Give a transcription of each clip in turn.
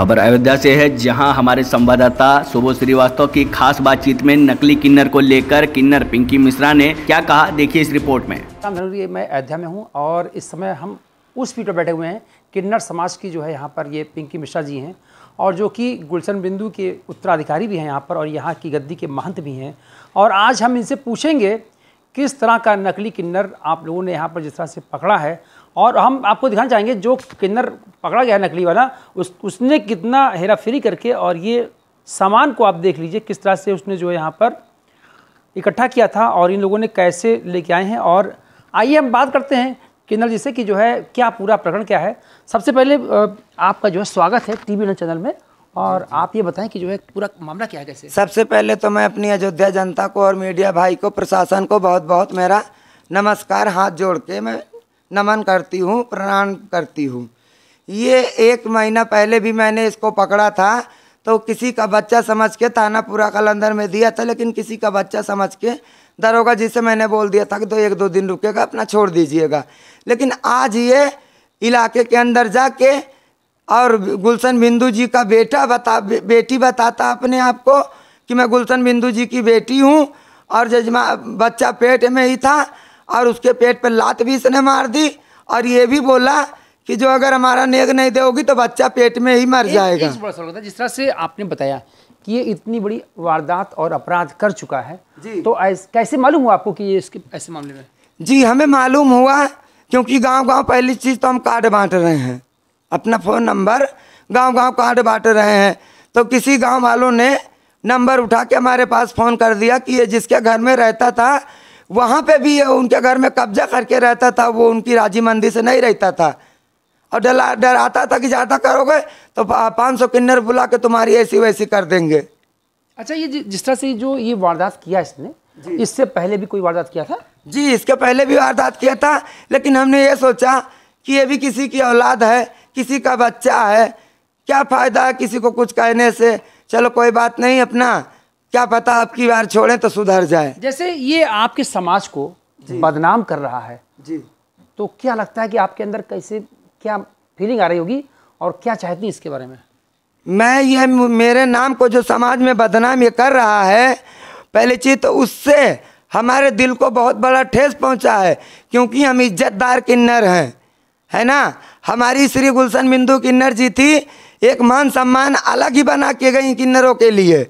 खबर अयोध्या से है जहां हमारे संवाददाता सुबोध श्रीवास्तव की खास बातचीत में नकली किन्नर को लेकर किन्नर पिंकी मिश्रा ने क्या कहा देखिए इस रिपोर्ट में मैं अयोध्या में हूँ और इस समय हम उस पीट पर बैठे हुए हैं किन्नर समाज की जो है यहाँ पर ये पिंकी मिश्रा जी हैं और जो कि गुलशन बिंदु के उत्तराधिकारी भी हैं यहाँ पर और यहाँ की गद्दी के महंत भी हैं और आज हम इनसे पूछेंगे किस तरह का नकली किन्नर आप लोगों ने यहाँ पर जिस तरह से पकड़ा है और हम आपको दिखाना चाहेंगे जो किन्नर पकड़ा गया नकली वाला उस उसने कितना हेराफेरी करके और ये सामान को आप देख लीजिए किस तरह से उसने जो है यहाँ पर इकट्ठा किया था और इन लोगों ने कैसे लेके आए हैं और आइए हम बात करते हैं किन्नर जी से कि जो है क्या पूरा प्रकरण क्या है सबसे पहले आपका जो है स्वागत है टी वी चैनल में और आप ये बताएं कि जो है पूरा मामला क्या है कैसे सबसे पहले तो मैं अपनी अयोध्या जनता को और मीडिया भाई को प्रशासन को बहुत बहुत मेरा नमस्कार हाथ जोड़ के मैं नमन करती हूँ प्रणाम करती हूँ ये एक महीना पहले भी मैंने इसको पकड़ा था तो किसी का बच्चा समझ के थानापुरा कलंदर में दिया था लेकिन किसी का बच्चा समझ के दरोगा जी से मैंने बोल दिया था कि तो एक दो दिन रुकेगा अपना छोड़ दीजिएगा लेकिन आज ये इलाके के अंदर जाके और गुलशन बिंदु जी का बेटा बता बे, बेटी बताता अपने आप को कि मैं गुलशन बिंदु जी की बेटी हूँ और जजमा बच्चा पेट में ही था और उसके पेट पर लात भी इसने मार दी और ये भी बोला कि जो अगर हमारा नेग नहीं दोगी तो बच्चा पेट में ही मर जाएगा जिस तरह से आपने बताया कि ये इतनी बड़ी वारदात और अपराध कर चुका है जी तो ऐस, कैसे मालूम हुआ आपको कि ये इसके ऐसे मामले में जी हमें मालूम हुआ क्योंकि गांव गांव पहली चीज़ तो हम कार्ड बांट रहे हैं अपना फ़ोन नंबर गांव गांव कार्ड बांट रहे हैं तो किसी गांव वालों ने नंबर उठा के हमारे पास फ़ोन कर दिया कि ये जिसके घर में रहता था वहाँ पे भी ये उनके घर में कब्जा करके रहता था वो उनकी राजी मंदी से नहीं रहता था और डरा डराता था कि ज़्यादा करोगे तो पाँच सौ किन्नर बुला के तुम्हारी ऐसी वैसी कर देंगे अच्छा ये जिस तरह से जो ये वारदात किया इसने इससे पहले भी कोई वारदात किया था जी इसके पहले भी वारदात किया था लेकिन हमने ये सोचा कि ये भी किसी की औलाद है किसी का बच्चा है क्या फ़ायदा है किसी को कुछ कहने से चलो कोई बात नहीं अपना क्या पता आपकी बार छोड़े तो सुधर जाए जैसे ये आपके समाज को बदनाम कर रहा है जी तो क्या लगता है कि आपके अंदर कैसे क्या फीलिंग आ रही होगी और क्या चाहती हैं इसके बारे में मैं ये मेरे नाम को जो समाज में बदनाम ये कर रहा है पहली चीज़ तो उससे हमारे दिल को बहुत बड़ा ठेस पहुंचा है क्योंकि हम इज्जतदार किन्नर हैं है ना हमारी श्री गुलशन बिंदु किन्नर जी थी एक मान सम्मान अलग ही बना के गई किन्नरों के लिए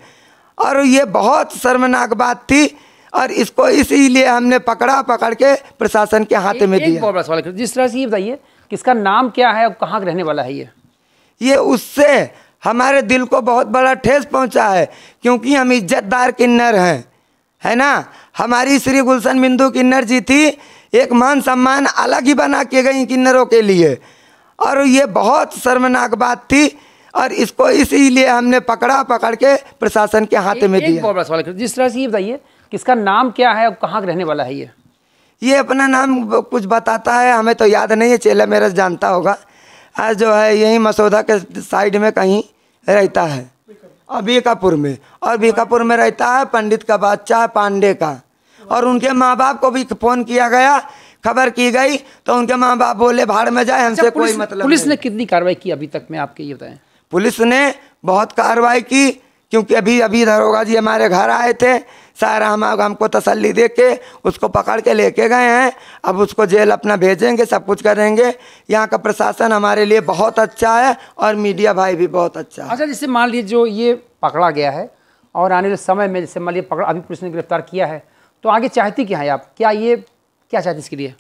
और ये बहुत शर्मनाक बात थी और इसको इसीलिए हमने पकड़ा पकड़ के प्रशासन के हाथ में दिया सवाल जिस तरह से ये बताइए किसका नाम क्या है और कहाँ रहने वाला है ये ये उससे हमारे दिल को बहुत बड़ा ठेस पहुंचा है क्योंकि हम इज्जतदार किन्नर हैं है ना हमारी श्री गुलशन बिंदु किन्नर जी थी एक मान सम्मान अलग ही बना के गई किन्नरों के लिए और ये बहुत शर्मनाक बात थी और इसको इसीलिए हमने पकड़ा पकड़ के प्रशासन के हाथ में दिया बड़ा सवाल जिस तरह से ये बताइए किसका नाम क्या है और कहाँ रहने वाला है ये ये अपना नाम कुछ बताता है हमें तो याद नहीं है चेला मेरा जानता होगा आज जो है यही मसौदा के साइड में कहीं रहता है और बीकापुर में और बीकापुर में रहता है पंडित का बादशाह पांडे का और उनके माँ बाप को भी फ़ोन किया गया खबर की गई तो उनके माँ बाप बोले भाड़ में जाए हमसे अच्छा, कोई मतलब पुलिस ने कितनी कार्रवाई की अभी तक में आपके ये बताएं पुलिस ने बहुत कार्रवाई की क्योंकि अभी अभी दरोगा जी हमारे घर आए थे सारा हम हमको तसल्ली दे के उसको पकड़ के लेके गए हैं अब उसको जेल अपना भेजेंगे सब कुछ करेंगे यहाँ का प्रशासन हमारे लिए बहुत अच्छा है और मीडिया भाई भी बहुत अच्छा है अच्छा जैसे मान लीजिए जो ये पकड़ा गया है और आने वाले समय में जैसे मान लीजिए पकड़ा अभी पुलिस ने गिरफ्तार किया है तो आगे चाहती क्या है आप क्या ये क्या चाहते इसके लिए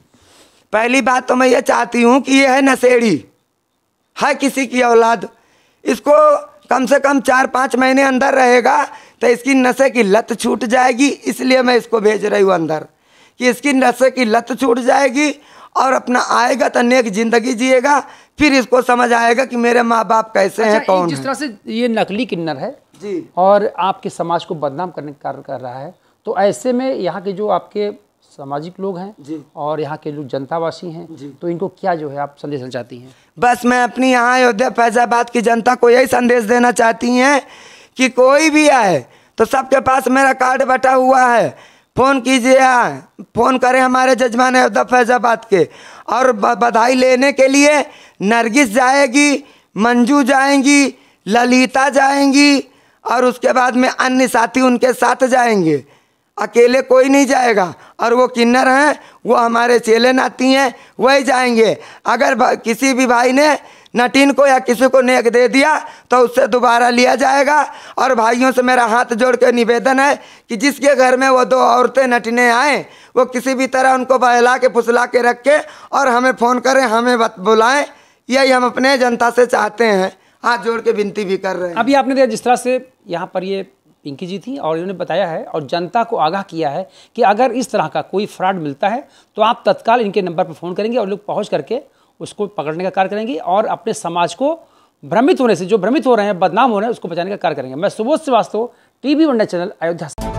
पहली बात तो मैं ये चाहती हूँ कि ये है नशेड़ी है किसी की औलाद इसको कम से कम चार पाँच महीने अंदर रहेगा तो इसकी नशे की लत छूट जाएगी इसलिए मैं इसको भेज रही हूँ अंदर कि इसकी नशे की लत छूट जाएगी और अपना आएगा तो नेक जिंदगी जिएगा फिर इसको समझ आएगा कि मेरे माँ बाप कैसे अच्छा, हैं कौन जिस तरह से ये नकली किन्नर है जी और आपके समाज को बदनाम करने का कार्य कर रहा है तो ऐसे में यहाँ के जो आपके सामाजिक लोग हैं और यहाँ के लोग जनतावासी हैं तो इनको क्या जो है आप संदेश देना चाहती हैं बस मैं अपनी यहाँ अयोध्या फैजाबाद की जनता को यही संदेश देना चाहती हैं कि कोई भी आए तो सबके पास मेरा कार्ड बटा हुआ है फ़ोन कीजिए फ़ोन करें हमारे जजमान अयोध्या फैजाबाद के और बधाई लेने के लिए नरगिस जाएगी मंजू जाएंगी ललिता जाएंगी और उसके बाद में अन्य साथी उनके साथ जाएंगे अकेले कोई नहीं जाएगा और वो किन्नर हैं वो हमारे चेले नाती हैं वही जाएंगे अगर किसी भी भाई ने नटीन को या किसी को नेक दे दिया तो उससे दोबारा लिया जाएगा और भाइयों से मेरा हाथ जोड़ के निवेदन है कि जिसके घर में वो दो औरतें नटने आएँ वो किसी भी तरह उनको बहला के फुसला के रख के और हमें फ़ोन करें हमें बुलाएँ यही हम अपने जनता से चाहते हैं हाथ जोड़ के विनती भी कर रहे हैं अभी आपने देखा जिस तरह से यहाँ पर ये पिंकी जी थी और इन्होंने बताया है और जनता को आगाह किया है कि अगर इस तरह का कोई फ्रॉड मिलता है तो आप तत्काल इनके नंबर पर फ़ोन करेंगे और लोग पहुँच करके उसको पकड़ने का कार्य करेंगे और अपने समाज को भ्रमित होने से जो भ्रमित हो रहे हैं बदनाम हो रहे हैं उसको बचाने का कार्य करेंगे मैं Subodh Srivastava T V channel Ayodhya